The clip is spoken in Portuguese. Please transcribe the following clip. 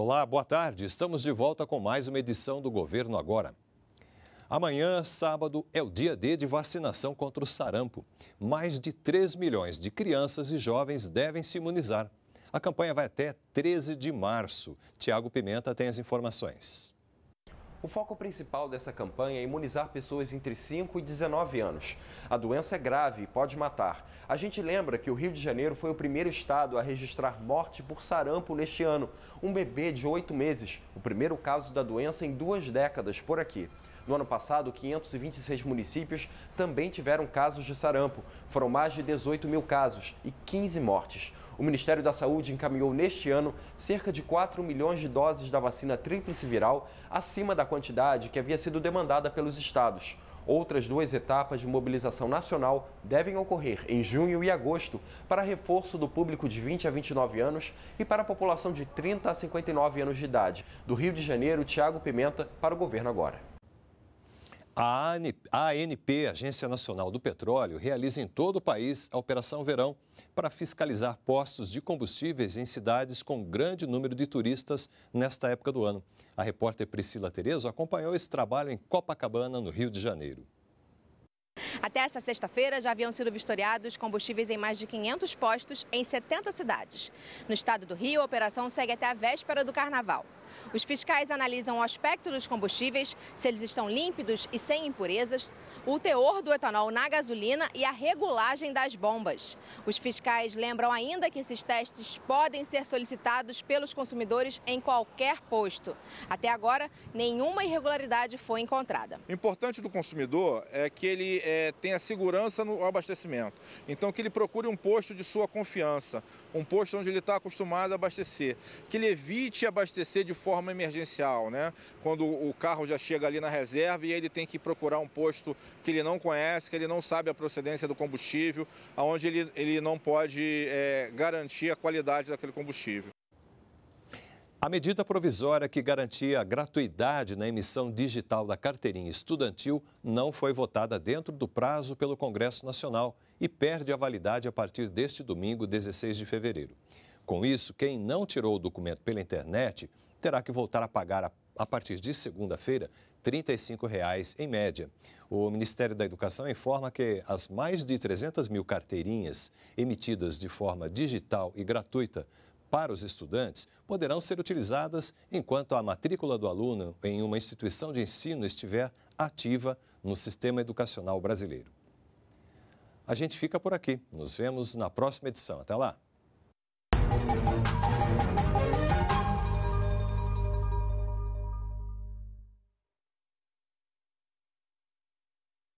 Olá, boa tarde. Estamos de volta com mais uma edição do Governo Agora. Amanhã, sábado, é o dia D de vacinação contra o sarampo. Mais de 3 milhões de crianças e jovens devem se imunizar. A campanha vai até 13 de março. Tiago Pimenta tem as informações. O foco principal dessa campanha é imunizar pessoas entre 5 e 19 anos. A doença é grave e pode matar. A gente lembra que o Rio de Janeiro foi o primeiro estado a registrar morte por sarampo neste ano. Um bebê de 8 meses, o primeiro caso da doença em duas décadas por aqui. No ano passado, 526 municípios também tiveram casos de sarampo. Foram mais de 18 mil casos e 15 mortes o Ministério da Saúde encaminhou neste ano cerca de 4 milhões de doses da vacina tríplice viral, acima da quantidade que havia sido demandada pelos estados. Outras duas etapas de mobilização nacional devem ocorrer em junho e agosto para reforço do público de 20 a 29 anos e para a população de 30 a 59 anos de idade. Do Rio de Janeiro, Tiago Pimenta para o Governo Agora. A ANP, Agência Nacional do Petróleo, realiza em todo o país a Operação Verão para fiscalizar postos de combustíveis em cidades com grande número de turistas nesta época do ano. A repórter Priscila Terezo acompanhou esse trabalho em Copacabana, no Rio de Janeiro. Até essa sexta-feira, já haviam sido vistoriados combustíveis em mais de 500 postos em 70 cidades. No estado do Rio, a operação segue até a véspera do Carnaval. Os fiscais analisam o aspecto dos combustíveis, se eles estão límpidos e sem impurezas, o teor do etanol na gasolina e a regulagem das bombas. Os fiscais lembram ainda que esses testes podem ser solicitados pelos consumidores em qualquer posto. Até agora, nenhuma irregularidade foi encontrada. O importante do consumidor é que ele é, tenha segurança no abastecimento. Então, que ele procure um posto de sua confiança, um posto onde ele está acostumado a abastecer. Que ele evite abastecer de forma emergencial, né? Quando o carro já chega ali na reserva e ele tem que procurar um posto que ele não conhece, que ele não sabe a procedência do combustível, aonde ele, ele não pode é, garantir a qualidade daquele combustível. A medida provisória que garantia a gratuidade na emissão digital da carteirinha estudantil não foi votada dentro do prazo pelo Congresso Nacional e perde a validade a partir deste domingo, 16 de fevereiro. Com isso, quem não tirou o documento pela internet terá que voltar a pagar a, a partir de segunda-feira R$ 35,00 em média. O Ministério da Educação informa que as mais de 300 mil carteirinhas emitidas de forma digital e gratuita para os estudantes poderão ser utilizadas enquanto a matrícula do aluno em uma instituição de ensino estiver ativa no sistema educacional brasileiro. A gente fica por aqui. Nos vemos na próxima edição. Até lá!